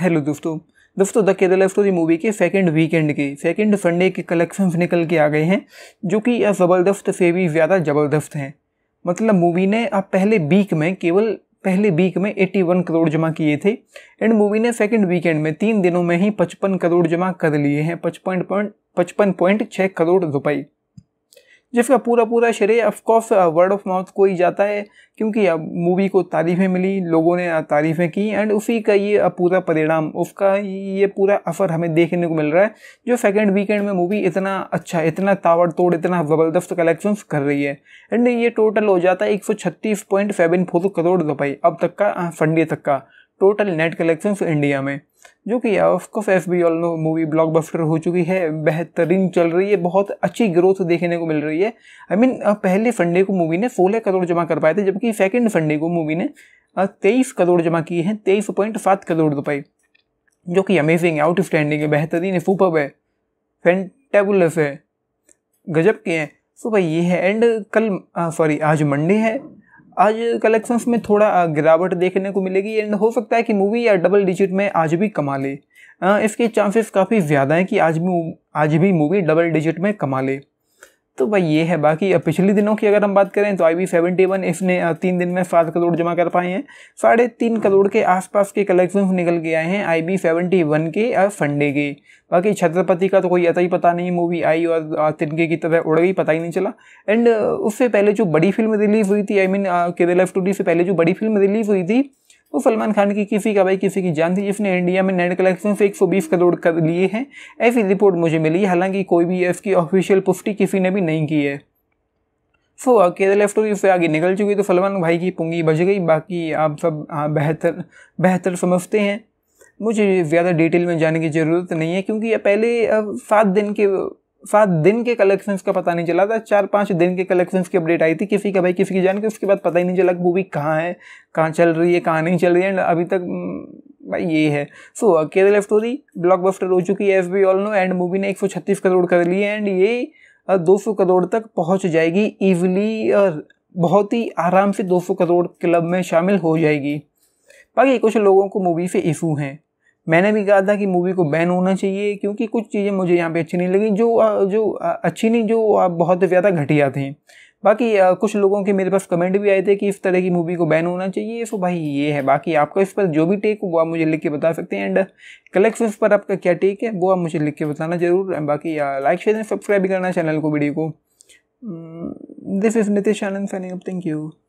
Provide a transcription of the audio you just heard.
hello दोस्तों दोस्तों the Kerala story movie के सेकंड वीकेंड के सेकंड संडे के कलेक्शंस निकल के आ गए हैं जो कि ज़बरदस्त से भी ज़्यादा ज़बरदस्त हैं मतलब मूवी ने आप पहले वीक में केवल पहले वीक में 81 करोड़ जमा किए थे एंड मूवी ने सेकंड वीकेंड में तीन दिनों में ही 55 करोड़ जमा कर लिए हैं पचपन पॉइंट पचपन पॉइंट छः करोड़ रुपये जिसका पूरा पूरा श्रेय ऑफकोर्स वर्ड ऑफ माउथ को ही जाता है क्योंकि अब uh, मूवी को तारीफ़ें मिली लोगों ने uh, तारीफ़ें की एंड उसी का ये uh, पूरा परिणाम उसका ये पूरा असर हमें देखने को मिल रहा है जो सेकेंड वीकेंड में मूवी इतना अच्छा इतना तावड़ तोड़ इतना ज़बरदस्त कलेक्शंस कर रही है एंड ये टोटल हो जाता है एक करोड़ रुपये अब तक का संडे तक का टोटल नेट कलेक्शंस इंडिया में जो कि ऑफकोर्स एफ बी ऑल मूवी ब्लॉकबस्टर हो चुकी है बेहतरीन चल रही है बहुत अच्छी ग्रोथ देखने को मिल रही है आई I मीन mean, पहले फंडे को मूवी ने सोलह करोड़ जमा कर पाए थे जबकि सेकेंड फंडे को मूवी ने तेईस करोड़ जमा किए हैं तेईस पॉइंट सात करोड़ रुपए जो कि अमेजिंग आउटस्टैंडिंग है बेहतरीन है सुपर है फेंटेबुलस है गजब के हैं सो भाई ये है एंड कल सॉरी आज मंडे है आज कलेक्शंस में थोड़ा गिरावट देखने को मिलेगी एंड हो सकता है कि मूवी या डबल डिजिट में आज भी कमा ले इसके चांसेस काफ़ी ज़्यादा हैं कि आज भी आज भी मूवी डबल डिजिट में कमा ले तो भाई ये है बाकी अब पिछले दिनों की अगर हम बात करें तो आई बी सेवेंटी वन इफ ने तीन दिन में सात करोड़ जमा कर पाए हैं साढ़े तीन करोड़ के आसपास के कलेक्शन निकल के आए हैं आई वी सेवेंटी वन के और फंडे के बाकी छत्रपति का तो कोई अतः ही पता नहीं मूवी आई और तिनके की तरह उड़ गई पता ही नहीं चला एंड उससे पहले जो बड़ी फिल्म रिलीज़ हुई थी आई मीन केरला टूडी से पहले जो बड़ी फिल्म रिलीज़ हुई थी वो सलमान खान की किसी का भाई किसी की जान थी जिसने इंडिया में नेट कलेक्शन से 120 करोड़ कर लिए हैं ऐसी रिपोर्ट मुझे मिली हालांकि कोई भी इसकी ऑफिशियल पुष्टि किसी ने भी नहीं की है सो so, केरल स्टोरी से आगे निकल चुकी तो सलमान भाई की पुंगी बच गई बाकी आप सब हाँ, बेहतर बेहतर समझते हैं मुझे ज़्यादा डिटेल में जाने की ज़रूरत नहीं है क्योंकि पहले अब सात दिन के सात दिन के कलेक्शंस का पता नहीं चला था चार पाँच दिन के कलेक्शंस की अपडेट आई थी किसी का भाई किसी की जान के उसके बाद पता ही नहीं चला मूवी कहाँ है कहाँ चल रही है कहाँ नहीं चल रही है एंड अभी तक हम्म, भाई ये है सो केरल स्टोरी बस्टर हो चुकी है एफ बी ऑल नो एंड मूवी ने छत्तीस करोड़ कर ली है एंड ये सौ करोड़ तक पहुँच जाएगी इवली और बहुत ही आराम से सौ करोड़ क्लब में शामिल हो जाएगी बाकी कुछ लोगों को मूवी से इशू हैं मैंने भी कहा था कि मूवी को बैन होना चाहिए क्योंकि कुछ चीज़ें मुझे यहाँ पे अच्छी नहीं लगी जो जो अच्छी नहीं जो बहुत ज़्यादा घटिया थी बाकी कुछ लोगों के मेरे पास कमेंट भी आए थे कि इस तरह की मूवी को बैन होना चाहिए सो भाई ये है बाकी आपका इस पर जो भी टेक हो वो आप मुझे लिख के बता सकते हैं एंड कलेक्स पर आपका क्या टेक है वो आप मुझे लिख के बताना जरूर बाकी लाइक शेयर एंड सब्सक्राइब भी करना चैनल को वीडियो को this is Nitish Anand signing thank you